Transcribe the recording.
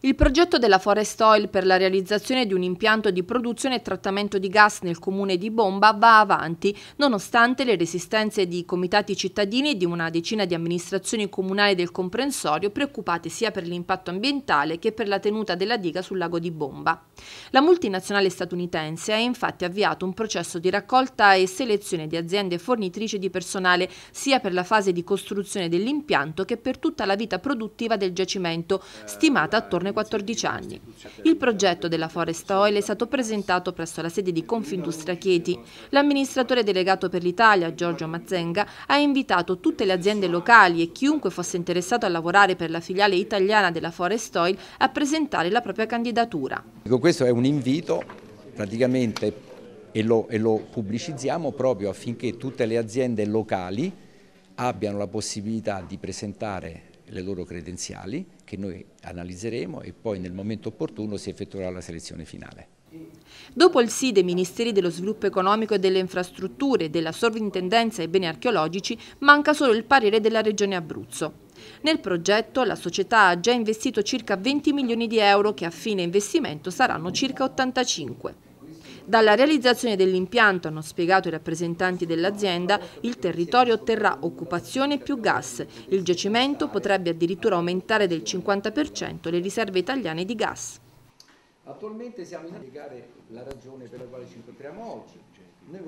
Il progetto della Forest Oil per la realizzazione di un impianto di produzione e trattamento di gas nel comune di Bomba va avanti, nonostante le resistenze di comitati cittadini e di una decina di amministrazioni comunali del comprensorio preoccupate sia per l'impatto ambientale che per la tenuta della diga sul lago di Bomba. La multinazionale statunitense ha infatti avviato un processo di raccolta e selezione di aziende fornitrici di personale sia per la fase di costruzione dell'impianto che per tutta la vita produttiva del giacimento, stimata attorno Regione 14 anni. Il progetto della Forest Oil è stato presentato presso la sede di Confindustria Chieti. L'amministratore delegato per l'Italia, Giorgio Mazzenga, ha invitato tutte le aziende locali e chiunque fosse interessato a lavorare per la filiale italiana della Forest Oil a presentare la propria candidatura. Questo è un invito praticamente e lo, e lo pubblicizziamo proprio affinché tutte le aziende locali abbiano la possibilità di presentare le loro credenziali che noi analizzeremo e poi nel momento opportuno si effettuerà la selezione finale. Dopo il sì dei Ministeri dello Sviluppo Economico e delle Infrastrutture e della Sovrintendenza ai Beni Archeologici, manca solo il parere della Regione Abruzzo. Nel progetto la società ha già investito circa 20 milioni di euro che a fine investimento saranno circa 85. Dalla realizzazione dell'impianto, hanno spiegato i rappresentanti dell'azienda, il territorio otterrà occupazione e più gas. Il giacimento potrebbe addirittura aumentare del 50% le riserve italiane di gas. Attualmente siamo in spiegare la ragione per la quale ci incontriamo oggi, cioè